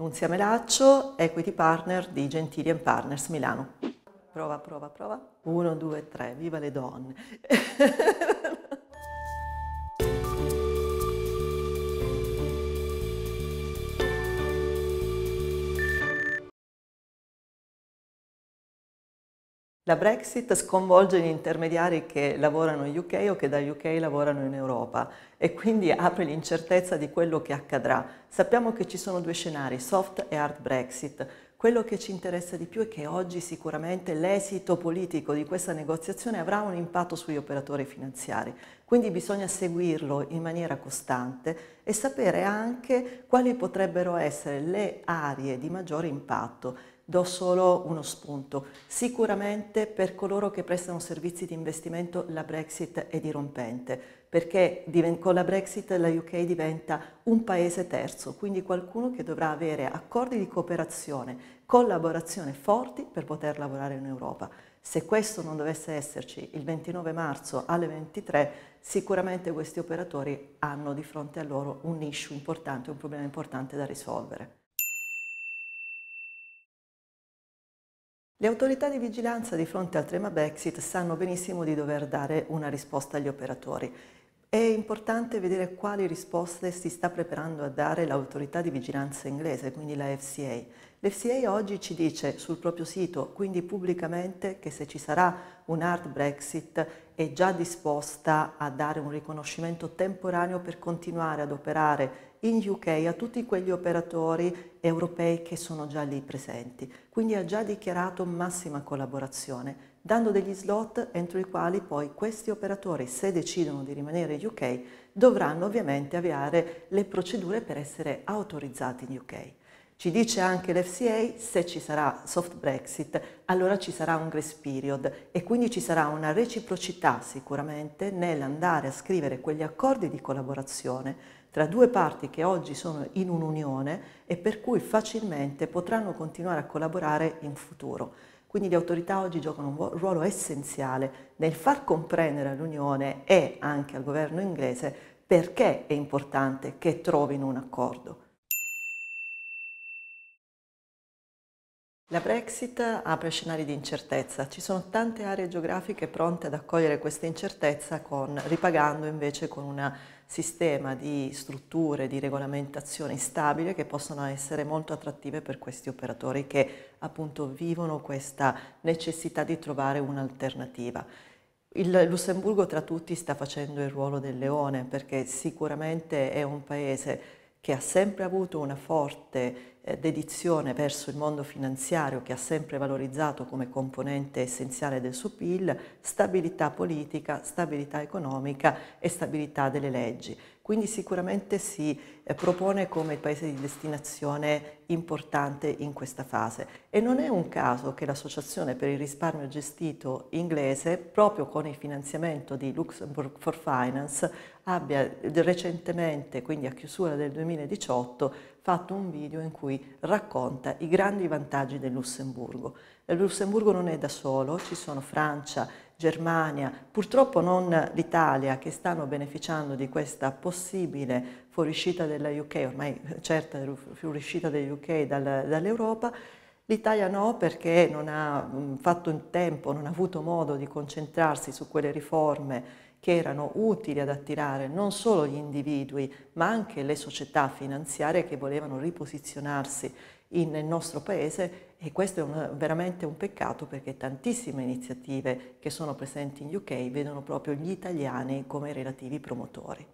Nunzia Melaccio, equity partner di Gentili Partners Milano. Prova, prova, prova. Uno, due, tre, viva le donne! La Brexit sconvolge gli intermediari che lavorano in UK o che da UK lavorano in Europa e quindi apre l'incertezza di quello che accadrà. Sappiamo che ci sono due scenari, soft e hard Brexit. Quello che ci interessa di più è che oggi sicuramente l'esito politico di questa negoziazione avrà un impatto sugli operatori finanziari, quindi bisogna seguirlo in maniera costante e sapere anche quali potrebbero essere le aree di maggiore impatto do solo uno spunto. Sicuramente per coloro che prestano servizi di investimento la Brexit è dirompente, perché con la Brexit la UK diventa un paese terzo, quindi qualcuno che dovrà avere accordi di cooperazione, collaborazione forti per poter lavorare in Europa. Se questo non dovesse esserci il 29 marzo alle 23, sicuramente questi operatori hanno di fronte a loro un issue importante, un problema importante da risolvere. Le autorità di vigilanza di fronte al tema Brexit sanno benissimo di dover dare una risposta agli operatori. È importante vedere quali risposte si sta preparando a dare l'autorità di vigilanza inglese, quindi la FCA, L'FCA oggi ci dice sul proprio sito, quindi pubblicamente, che se ci sarà un hard Brexit è già disposta a dare un riconoscimento temporaneo per continuare ad operare in UK a tutti quegli operatori europei che sono già lì presenti. Quindi ha già dichiarato massima collaborazione, dando degli slot entro i quali poi questi operatori, se decidono di rimanere in UK, dovranno ovviamente avviare le procedure per essere autorizzati in UK. Ci dice anche l'FCA se ci sarà soft Brexit, allora ci sarà un grace period e quindi ci sarà una reciprocità sicuramente nell'andare a scrivere quegli accordi di collaborazione tra due parti che oggi sono in un'unione e per cui facilmente potranno continuare a collaborare in futuro. Quindi le autorità oggi giocano un ruolo essenziale nel far comprendere all'Unione e anche al governo inglese perché è importante che trovino un accordo. La Brexit apre scenari di incertezza. Ci sono tante aree geografiche pronte ad accogliere questa incertezza con, ripagando invece con un sistema di strutture, di regolamentazioni stabile che possono essere molto attrattive per questi operatori che appunto vivono questa necessità di trovare un'alternativa. Il Lussemburgo tra tutti sta facendo il ruolo del leone perché sicuramente è un paese che ha sempre avuto una forte eh, dedizione verso il mondo finanziario che ha sempre valorizzato come componente essenziale del suo PIL, stabilità politica, stabilità economica e stabilità delle leggi. Quindi sicuramente si eh, propone come paese di destinazione importante in questa fase e non è un caso che l'Associazione per il risparmio gestito inglese, proprio con il finanziamento di Luxembourg for Finance, abbia recentemente, quindi a chiusura del 2018, fatto un video in cui racconta i grandi vantaggi del Lussemburgo. Il Lussemburgo non è da solo, ci sono Francia, Germania, purtroppo non l'Italia, che stanno beneficiando di questa possibile fuoriuscita della UK, ormai certa fuoriuscita della UK dal, dall'Europa, L'Italia no perché non ha mm, fatto in tempo, non ha avuto modo di concentrarsi su quelle riforme che erano utili ad attirare non solo gli individui ma anche le società finanziarie che volevano riposizionarsi in, nel nostro paese e questo è una, veramente un peccato perché tantissime iniziative che sono presenti in UK vedono proprio gli italiani come relativi promotori.